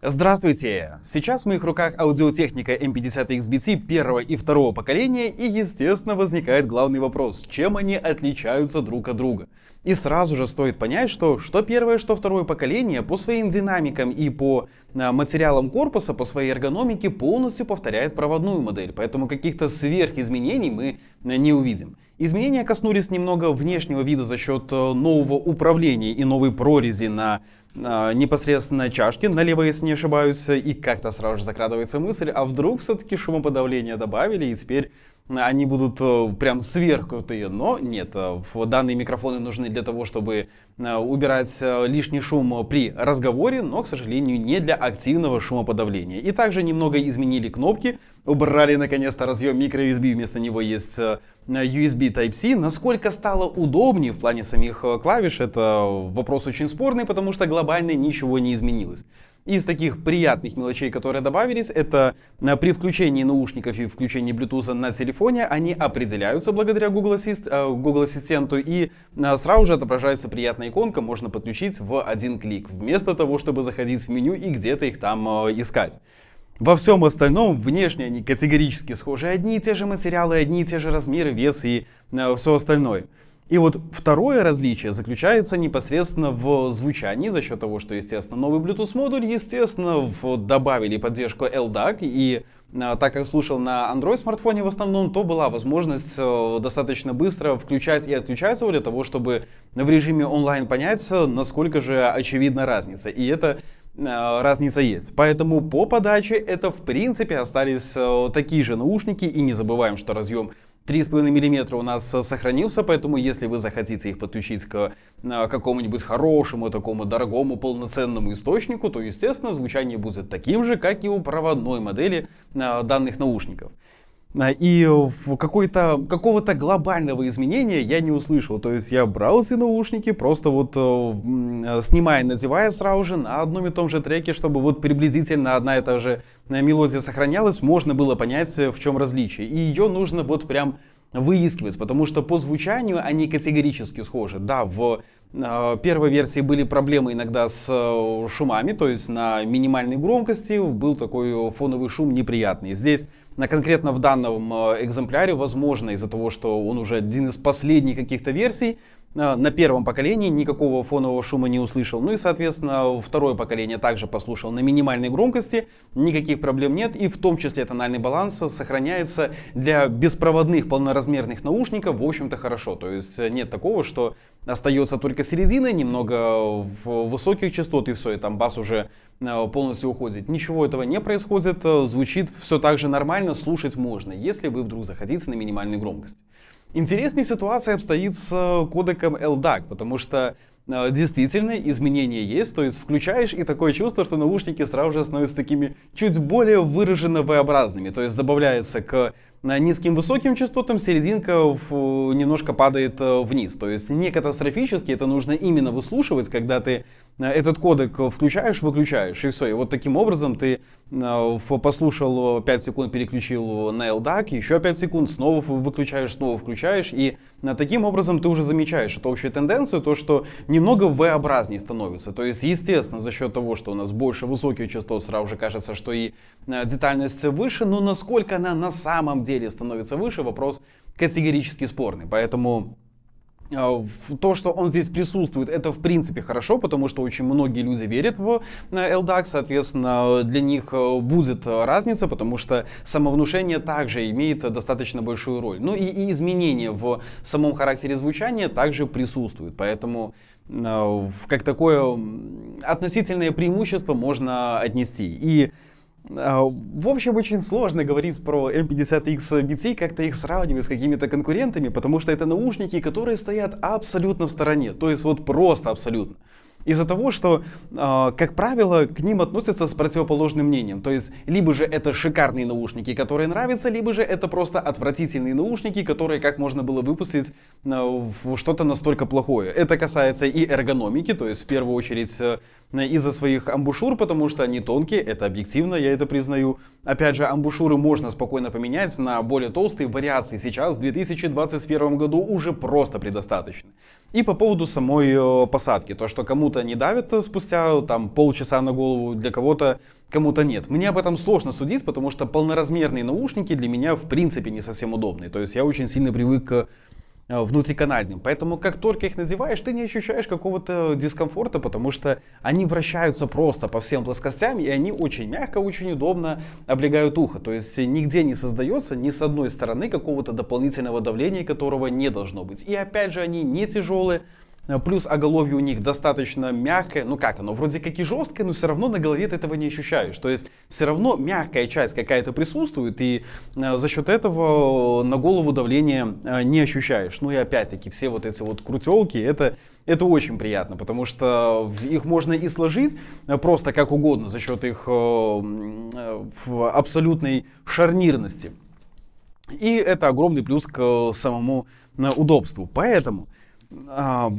Здравствуйте! Сейчас в моих руках аудиотехника M50XBT первого и второго поколения, и естественно возникает главный вопрос, чем они отличаются друг от друга. И сразу же стоит понять, что что первое, что второе поколение по своим динамикам и по а, материалам корпуса, по своей эргономике полностью повторяет проводную модель, поэтому каких-то сверхизменений мы а, не увидим. Изменения коснулись немного внешнего вида за счет э, нового управления и новой прорези на а, непосредственно чашки, налево, если не ошибаюсь, и как-то сразу же закрадывается мысль, а вдруг все-таки шумоподавление добавили, и теперь они будут э, прям сверхкрутые, но нет, э, данные микрофоны нужны для того, чтобы э, убирать лишний шум при разговоре, но, к сожалению, не для активного шумоподавления. И также немного изменили кнопки, Убрали наконец-то разъем Micro USB, вместо него есть USB э, Type-C. Насколько стало удобнее в плане самих э, клавиш, это вопрос очень спорный, потому что глобально ничего не изменилось. Из таких приятных мелочей, которые добавились, это э, при включении наушников и включении Bluetooth на телефоне, они определяются благодаря Google, Assist, Google Ассистенту, и сразу же отображается приятная иконка, можно подключить в один клик, вместо того, чтобы заходить в меню и где-то их там искать. Во всем остальном внешне они категорически схожи. Одни и те же материалы, одни и те же размеры, вес и э, все остальное. И вот второе различие заключается непосредственно в звучании за счет того, что, естественно, новый Bluetooth модуль, естественно, в, добавили поддержку LDAC и э, так как слушал на Android смартфоне в основном, то была возможность э, достаточно быстро включать и отключать его для того, чтобы в режиме онлайн понять, э, насколько же очевидна разница. И это Э, разница есть. Поэтому по подаче это в принципе остались э, такие же наушники. И не забываем, что разъем 3,5 мм у нас э, сохранился, поэтому если вы захотите их подключить к какому-нибудь хорошему, такому дорогому, полноценному источнику, то, естественно, звучание будет таким же, как и у проводной модели данных наушников. А, и какой-то, какого-то глобального изменения я не услышал. То есть я брал эти наушники, просто вот э, э, снимая, надевая сразу же на одном и том же треке, чтобы вот приблизительно одна и та же э, мелодия сохранялась, можно было понять, в чем различие. И ее нужно вот прям выискивать, потому что по звучанию они категорически схожи. Да, в э, первой версии были проблемы иногда с э, шумами, то есть на минимальной громкости был такой фоновый шум неприятный. Здесь на конкретно в данном э, экземпляре, возможно, из-за того, что он уже один из последних каких-то версий, а, на первом поколении никакого фонового шума не услышал. Ну и, соответственно, второе поколение также послушал на минимальной громкости, никаких проблем нет, и в том числе тональный баланс сохраняется для беспроводных полноразмерных наушников, в общем-то, хорошо. То есть э, нет такого, что остается только середина, немного э, в высоких частот и все, и там бас уже э, полностью уходит. Ничего этого не происходит, звучит все так же нормально, слушать можно, если вы вдруг захотите на минимальную громкость. Интереснее ситуация обстоит с э, кодеком LDAC, потому что э, действительно изменения есть, то есть включаешь и такое чувство, что наушники сразу же становятся такими чуть более выраженно V-образными, то есть добавляется к низким-высоким частотам серединка в, э, немножко падает э, вниз. То есть не катастрофически, это нужно именно выслушивать, когда ты э, этот кодек включаешь, выключаешь, и все. И вот таким образом ты послушал 5 секунд, переключил на LDAC, еще 5 секунд, снова выключаешь, снова включаешь, и таким образом ты уже замечаешь эту общую тенденцию, то, что немного V-образнее становится. То есть, естественно, за счет того, что у нас больше высоких частот, сразу же кажется, что и детальность выше, но насколько она на самом деле безделие становится выше, вопрос категорически спорный. Поэтому а, то, что он здесь присутствует, это в принципе хорошо, потому что очень многие люди верят в э, LDAC, соответственно, для них э, будет э, разница, потому что самовнушение также имеет достаточно большую роль. Ну и, и изменения в самом характере звучания также присутствуют, поэтому как такое относительное преимущество можно отнести. И а, в общем, очень сложно говорить про M50X BT, как-то их сравнивать с какими-то конкурентами, потому что это наушники, которые стоят абсолютно в стороне, то есть вот просто абсолютно. Из-за того, что, а, как правило, к ним относятся с противоположным мнением. То есть, либо же это шикарные наушники, которые нравятся, либо же это просто отвратительные наушники, которые как можно было выпустить а, в что-то настолько плохое. Это касается и эргономики, то есть, в первую очередь, э, из-за своих амбушюр, потому что они тонкие, это объективно, я это признаю. Опять же, амбушюры можно спокойно поменять на более толстые вариации. Сейчас, в 2021 году, уже просто предостаточно. И по поводу самой э, посадки, то, что кому-то не давит э, спустя там полчаса на голову, для кого-то кому-то нет. Мне об этом сложно судить, потому что полноразмерные наушники для меня в принципе не совсем удобные. То есть я очень сильно привык к Э, внутриканальным. Поэтому как только их называешь, ты не ощущаешь какого-то дискомфорта, потому что они вращаются просто по всем плоскостям, и они очень мягко, очень удобно облегают ухо. То есть нигде не создается ни с одной стороны какого-то дополнительного давления, которого не должно быть. И опять же, они не тяжелые, плюс оголовье у них достаточно мягкое, ну как оно, вроде как и жесткое, но все равно на голове ты этого не ощущаешь. То есть все равно мягкая часть какая-то присутствует, и э, за счет этого э, на голову давление э, не ощущаешь. Ну и опять-таки все вот эти вот крутелки, это это очень приятно, потому что их можно и сложить просто как угодно за счет их абсолютной шарнирности. И это огромный плюс к самому удобству. Поэтому а,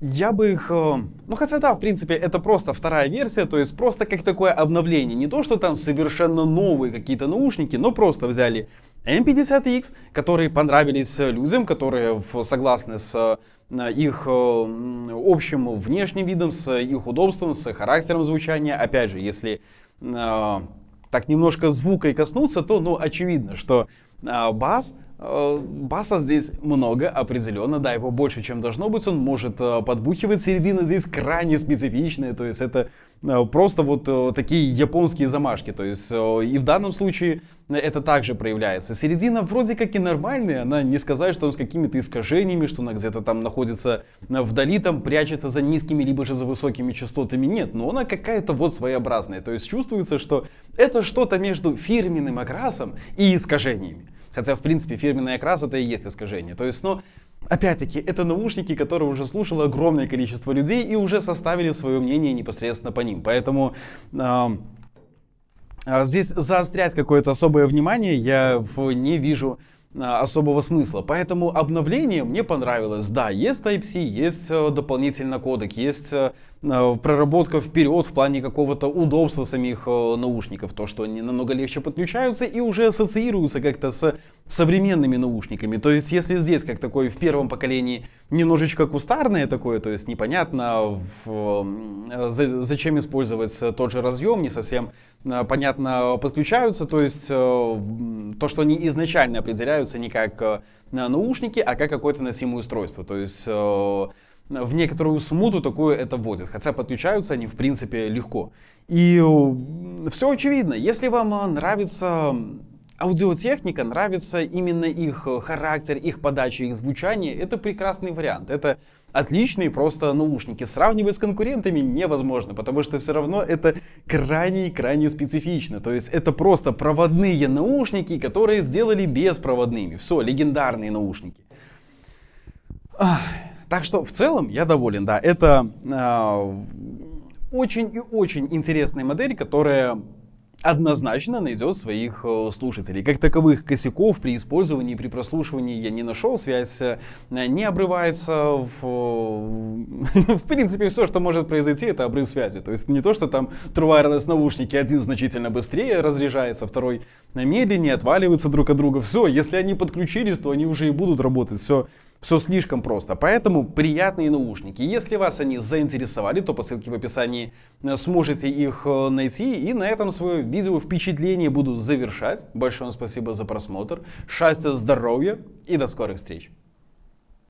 я бы их... Э, ну, хотя да, в принципе, это просто вторая версия, то есть просто как такое обновление. Не то, что там совершенно новые какие-то наушники, но просто взяли M50X, которые понравились э, людям, которые согласны с э, их общим внешним видом, с их удобством, с характером звучания. Опять же, если так немножко звука и коснуться, то, ну, очевидно, что бас Э, Баса здесь много, определенно, да, его больше, чем должно быть, он может э, подбухивать, середина здесь крайне специфичная, то есть это э, просто вот такие японские замашки, то есть и в данном случае это также проявляется. Середина вроде как и нормальная, она не сказать, что он с какими-то искажениями, что она где-то там находится вдали, там прячется за низкими, либо же за высокими частотами, нет, но она какая-то вот своеобразная, то есть чувствуется, что это что-то между фирменным окрасом и искажениями. Хотя, в принципе, фирменный окрас это и есть искажение. То есть, ну, Опять-таки, это наушники, которые уже слушало огромное количество людей и уже составили свое мнение непосредственно по ним. Поэтому э, здесь заострять какое-то особое внимание я не вижу Э, особого смысла. Поэтому обновление мне понравилось. Да, есть Type-C, есть э, дополнительный кодек, есть э, проработка вперед в плане какого-то удобства самих наушников, то, что они намного легче подключаются и уже ассоциируются как-то с современными наушниками. То есть, если здесь, как такое в первом поколении, немножечко кустарное такое, то есть непонятно, в, э, зачем использовать тот же разъем, не совсем э, понятно подключаются, то есть э, то, что они изначально определяются не как наушники, а как какое-то носимое устройство. То есть в некоторую смуту такое это вводит, хотя подключаются они в принципе легко. И все очевидно, если вам нравится аудиотехника, нравится именно их э, характер, их подача, их звучание, это прекрасный вариант. Это отличные просто наушники. Сравнивать с конкурентами невозможно, потому что все равно это крайне крайне специфично. То есть это просто проводные наушники, которые сделали беспроводными. Все, легендарные наушники. Так что в целом я доволен, да. Это э, очень и очень интересная модель, которая однозначно найдет своих э, слушателей. Как таковых косяков при использовании, при прослушивании я не нашел, связь э, не обрывается. В, э, в принципе, все, что может произойти, это обрыв связи. То есть не то, что там True Wireless наушники один значительно быстрее разряжается, второй на медленнее, отваливаются друг от друга. Все, если они подключились, то они уже и будут работать. Все все слишком просто, поэтому приятные наушники. Если вас они заинтересовали, то по ссылке в описании э, сможете их э, найти. И на этом свое видео впечатление буду завершать. Большое вам спасибо за просмотр. Счастья, здоровья и до скорых встреч!